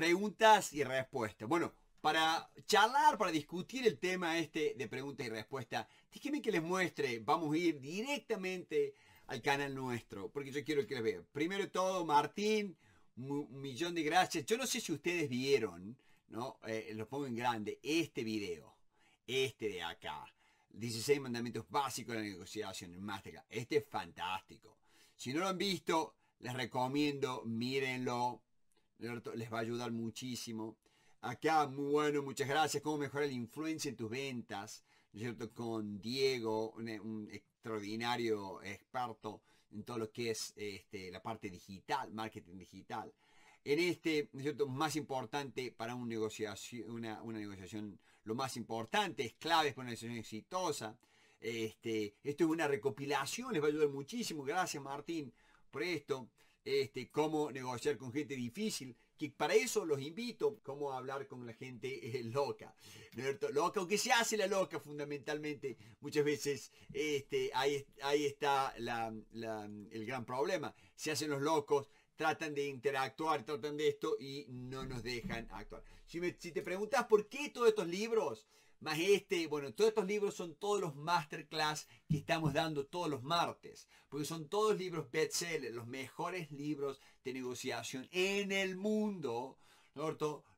preguntas y respuestas. Bueno, para charlar, para discutir el tema este de preguntas y respuestas, déjenme que les muestre, vamos a ir directamente al canal nuestro, porque yo quiero que les vean. Primero de todo, Martín, un millón de gracias. Yo no sé si ustedes vieron, ¿no? Eh, lo pongo en grande, este video, este de acá. 16 mandamientos básicos de la negociación en Este es fantástico. Si no lo han visto, les recomiendo, mírenlo, les va a ayudar muchísimo. Acá, muy bueno, muchas gracias. ¿Cómo mejorar la influencia en tus ventas? ¿Cierto? Con Diego, un, eh, extraordinario experto en todo lo que es este, la parte digital, marketing digital. En este, ¿cierto? Más importante para un negociación, una, negociación, lo más importante es clave para una negociación exitosa. Este, esto es una recopilación, les va a ayudar muchísimo. Gracias Martín por esto este, cómo negociar con gente difícil, que para eso los invito, cómo hablar con la gente eh, loca, aunque se hace la loca fundamentalmente, muchas veces este, ahí, ahí está la, el gran problema, se hacen los locos, tratan de interactuar, tratan de esto y no nos dejan actuar. Si, me, si te preguntas por qué todos estos libros más este, bueno, todos estos libros son todos los masterclass que estamos dando todos los martes, porque son todos libros bestsellers, los mejores libros de negociación en el mundo, ¿no?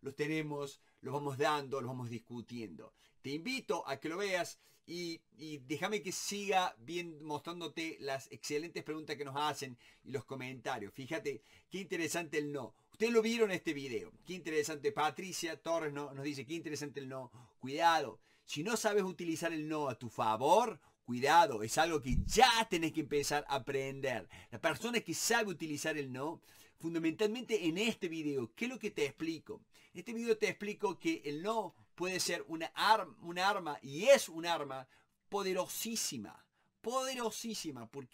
Los tenemos, los vamos dando, los vamos discutiendo. Te invito a que lo veas y, déjame que siga bien mostrándote las excelentes preguntas que nos hacen y los comentarios. Fíjate, qué interesante el no. Ustedes lo vieron en este video. Qué interesante. Patricia Torres nos dice, qué interesante el no cuidado. Si no sabes utilizar el no a tu favor, cuidado, es algo que ya tenés que empezar a aprender. La persona que sabe utilizar el no, fundamentalmente en este video, ¿qué es lo que te explico? En este video te explico que el no puede ser una, arma y es un arma poderosísima poderosísima. ¿Por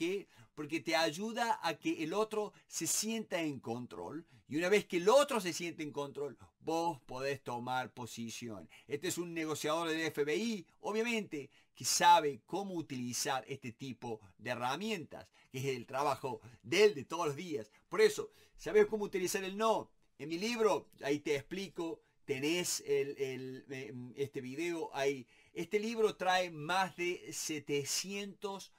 Porque te ayuda a que el otro se sienta en control. Y una vez que el otro se siente en control, vos podés tomar posición. Este es un negociador del FBI, obviamente, que sabe cómo utilizar este tipo de herramientas, que es el trabajo de él de todos los días. Por eso, ¿sabes cómo utilizar el no? En mi libro, ahí te explico, tenés el, em, este video, ahí este libro trae más de 700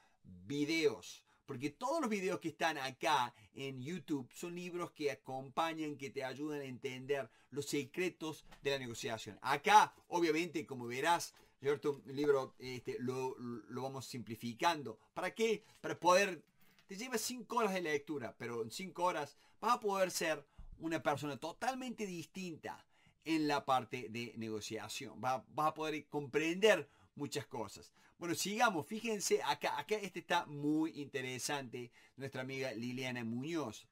videos. Porque todos los videos que están acá en YouTube son libros que acompañan, que te ayudan a entender los secretos de la negociación. Acá, obviamente, como verás, el libro este, lo, vamos simplificando. ¿Para qué? Para poder... Te lleva 5 horas de lectura, pero en 5 horas vas a poder ser una persona totalmente distinta en la parte de negociación. Vas, a poder comprender muchas cosas. Bueno, sigamos. Fíjense acá. Acá este está muy interesante. Nuestra amiga Liliana Muñoz.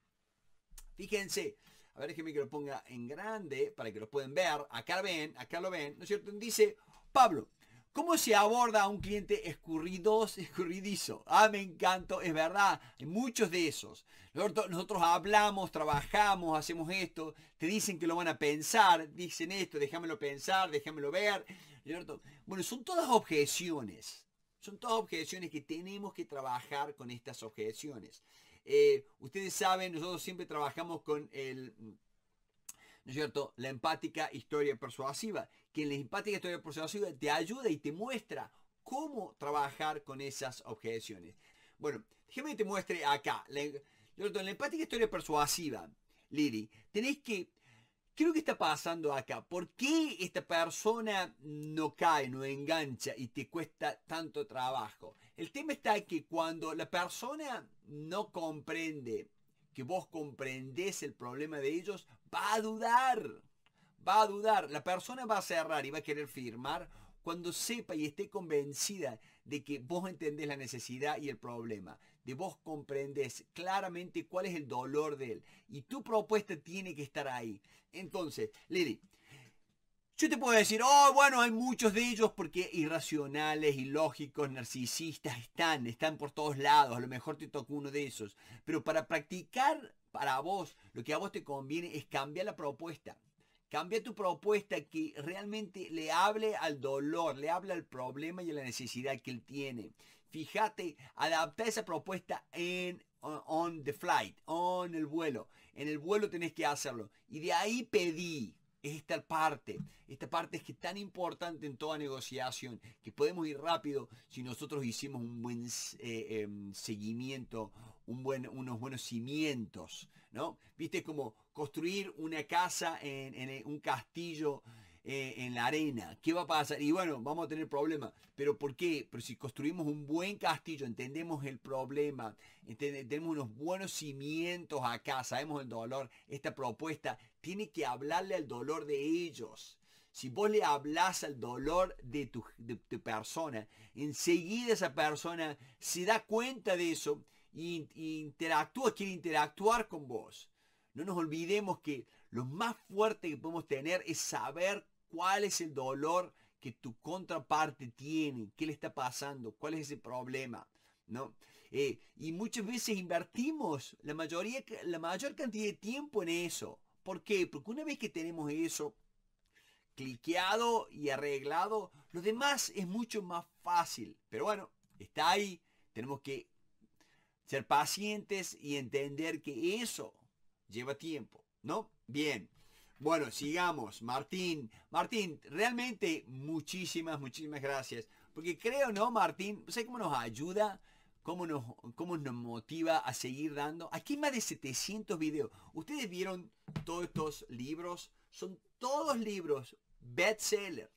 Fíjense. A ver, déjeme que lo ponga en grande para que lo puedan ver. Acá lo ven, acá lo ven, ¿no es cierto? Dice, Pablo, ¿Cómo se aborda a un cliente escurridos, escurridizo? Ah, me encanto, es verdad, hay muchos de esos. Nosotros, hablamos, trabajamos, hacemos esto, te dicen que lo van a pensar, dicen esto, déjamelo pensar, déjamelo ver. Bueno, son todas objeciones, son todas objeciones que tenemos que trabajar con estas objeciones. Eh, ustedes saben, nosotros siempre trabajamos con el... ¿no es cierto? La empática historia persuasiva, y en la Empática Historia Persuasiva te ayuda y te muestra cómo trabajar con esas objeciones. Bueno, déjeme que te muestre acá. La, en la empática historia persuasiva, Lili, tenés que... Creo que está pasando acá. ¿Por qué esta persona no cae, no engancha y te cuesta tanto trabajo? El tema está que cuando la persona no comprende que vos comprendés el problema de ellos, va a dudar va a dudar, la persona va a cerrar y va a querer firmar cuando sepa y esté convencida de que vos entendés la necesidad y el problema, de vos comprendés claramente cuál es el dolor de él y tu propuesta tiene que estar ahí. Entonces, Lili, yo te puedo decir, oh, bueno, hay muchos de ellos porque irracionales, ilógicos, narcisistas, están, están por todos lados, a lo mejor te toca uno de esos, pero para practicar para vos, lo que a vos te conviene es cambiar la propuesta Cambia tu propuesta que realmente le hable al dolor, le hable al problema y a la necesidad que él tiene. Fíjate, adapta esa propuesta en on, the flight, on el vuelo. En el vuelo tenés que hacerlo. Y de ahí pedí, esta parte. Esta parte es que es tan importante en toda negociación que podemos ir rápido si nosotros hicimos un buen eh, em, seguimiento un unos buenos cimientos, ¿no? Viste, como construir una casa en, eh, un castillo eh, en la arena. ¿Qué va a pasar? Y bueno, vamos a tener problemas. ¿Pero por qué? Pero si construimos un buen castillo, entendemos el problema, tenemos unos buenos cimientos acá, sabemos el dolor. Esta propuesta tiene que hablarle al dolor de ellos. Si vos le hablas al dolor de tu, de tu persona, enseguida esa persona se da cuenta de eso interactúa, quiere interactuar con vos. No nos olvidemos que lo más fuerte que podemos tener es saber cuál es el dolor que tu contraparte tiene, qué le está pasando, cuál es ese problema. ¿no? Eh, y muchas veces invertimos la, mayoría, la mayor cantidad de tiempo en eso. ¿Por qué? Porque una vez que tenemos eso cliqueado y arreglado, lo demás es mucho más fácil. Pero bueno, está ahí. Tenemos que ser pacientes y entender que eso lleva tiempo, ¿no? Bien. Bueno, sigamos. Martín, Martín, realmente muchísimas, muchísimas gracias. Porque creo, ¿no, Martín? sé cómo nos ayuda? ¿Cómo nos, nos motiva a seguir dando? Aquí hay más de 700 videos. Ustedes vieron todos estos libros. Son todos libros bestseller.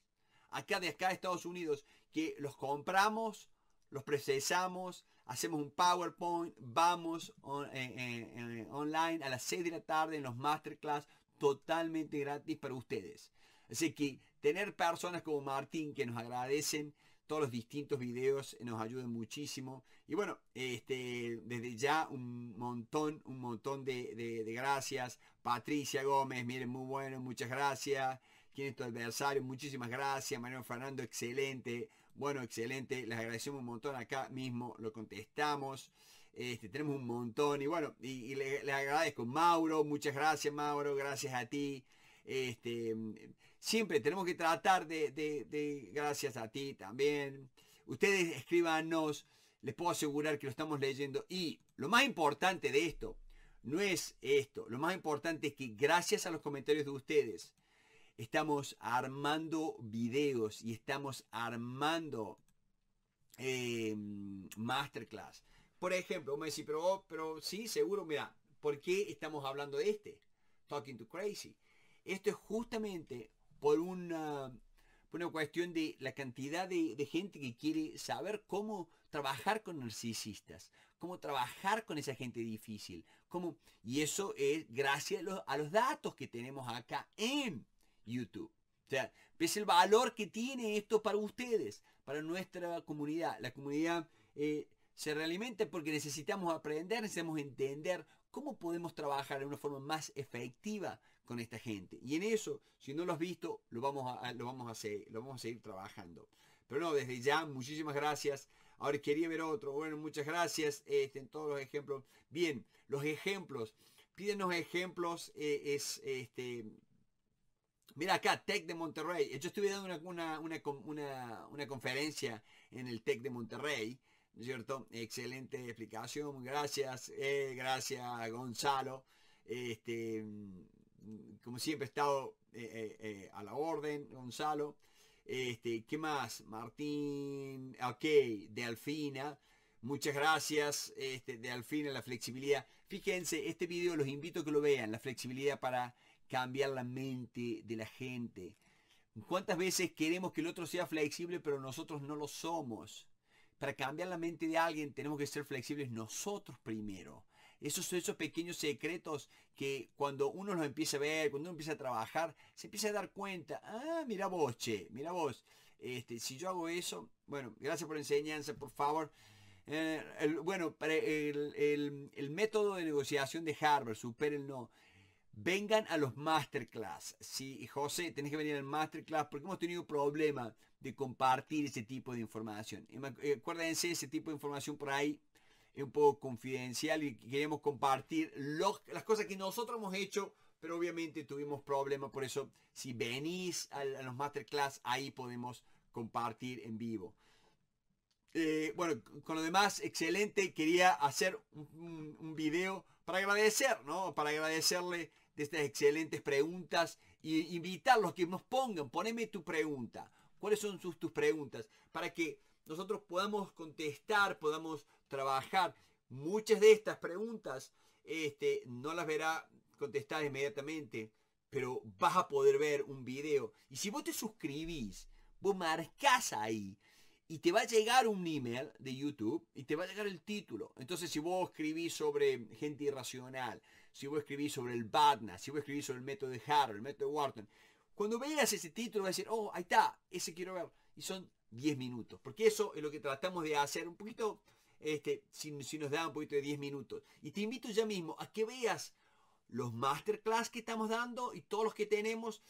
Acá de acá de Estados Unidos. Que los compramos, los procesamos, hacemos un PowerPoint, vamos online a las 6 de la tarde en los masterclass totalmente gratis para ustedes. Así que tener personas como Martín que nos agradecen todos los distintos videos nos ayudan muchísimo. Y bueno, este, desde ya un montón, un montón de, de gracias. Patricia Gómez, miren, muy bueno, muchas gracias. ¿Quién es tu adversario? Muchísimas gracias. Manuel Fernando, excelente. Bueno, excelente. Les agradecemos un montón acá mismo. Lo contestamos. Este, tenemos un montón. Y bueno, y, les, agradezco. Mauro, muchas gracias, Mauro. Gracias a ti. Este, siempre tenemos que tratar de, de, gracias a ti también. Ustedes escríbanos, les puedo asegurar que lo estamos leyendo. Y lo más importante de esto, no es esto, lo más importante es que gracias a los comentarios de ustedes, estamos armando videos y estamos armando em, masterclass. Por ejemplo, me decís, pero, pero sí, seguro, mira, ¿por qué estamos hablando de este? Talking to Crazy. Esto es justamente por una, una cuestión de la cantidad de, gente que quiere saber cómo trabajar con narcisistas, cómo trabajar con esa gente difícil. Cómo, y eso es gracias a los datos que tenemos acá en YouTube. O sea, es el valor que tiene esto para ustedes, para nuestra comunidad. La comunidad eh, se realimenta porque necesitamos aprender, necesitamos entender cómo podemos trabajar de una forma más efectiva con esta gente. Y en eso, si no lo has visto, lo vamos a, lo vamos a, hacer, lo vamos a seguir trabajando. Pero no, desde ya, muchísimas gracias. Ahora quería ver otro. Bueno, muchas gracias este, en todos los ejemplos. Bien, los ejemplos. Pídenos ejemplos. Eh, es, este, Mira acá, Tech de Monterrey. Yo estuve dando una, conferencia en el Tech de Monterrey, ¿no es cierto? Excelente explicación, gracias, eh, gracias Gonzalo. Este, mm, como siempre he estado eh, eh, a la orden, Gonzalo. Este, ¿Qué más? Martín, ok, De Alfina. Muchas gracias, este, Alfina la flexibilidad. Fíjense, este video los invito a que lo vean, la flexibilidad para cambiar la mente de la gente. ¿Cuántas veces queremos que el otro sea flexible pero nosotros no lo somos? Para cambiar la mente de alguien tenemos que ser flexibles nosotros primero. Esos, esos pequeños secretos que cuando uno los empieza a ver, cuando uno empieza a trabajar, se empieza a dar cuenta. Ah, mira vos, che, mira vos. Este, si yo hago eso, bueno, gracias por la enseñanza, por favor. Eh, bueno, el, método de negociación de Harvard, super el no vengan a los masterclass. Sí, José, tenés que venir al masterclass porque hemos tenido problema de compartir ese tipo de información. Eh, acuérdense, ese tipo de información por ahí es un poco confidencial y queremos compartir las cosas que nosotros hemos hecho, pero obviamente tuvimos problemas. Por eso, si venís a, los masterclass, ahí podemos compartir en vivo. Eh, bueno, con lo demás, excelente. Quería hacer un video para agradecer, ¿no? Para agradecerle de estas excelentes preguntas y invitarlos que nos pongan, poneme tu pregunta. ¿Cuáles son sus, tus preguntas? Para que nosotros podamos contestar, podamos trabajar. Muchas de estas preguntas este, no las verá contestar inmediatamente, pero vas a poder ver un video. Y si vos te suscribís, vos marcas ahí y te va a llegar un email de YouTube y te va a llegar el título. Entonces, si vos escribís sobre gente irracional, si vos escribís sobre el BADNA, si vos escribís sobre el método de Harold, el método de Wharton, cuando veas ese título vas a decir, oh, ahí está, ese quiero ver. Y son 10 minutos, porque eso es lo que tratamos de hacer un poquito, este, si, si nos da un poquito de 10 minutos. Y te invito ya mismo a que veas los masterclass que estamos dando y todos los que tenemos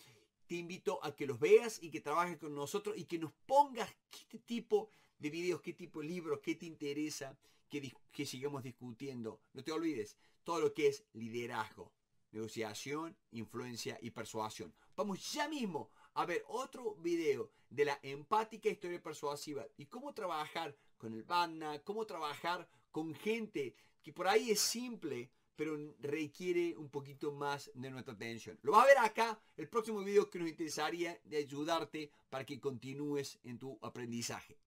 te invito a que los veas y que trabajes con nosotros y que nos pongas qué tipo de videos, qué tipo de libros, qué te interesa que, sigamos discutiendo. No te olvides, todo lo que es liderazgo, negociación, influencia y persuasión. Vamos ya mismo a ver otro video de la empática historia persuasiva y cómo trabajar con el BANA, cómo trabajar con gente que por ahí es simple, pero requiere un poquito más de nuestra atención. Lo vas a ver acá, el próximo video que nos interesaría de ayudarte para que continúes en tu aprendizaje.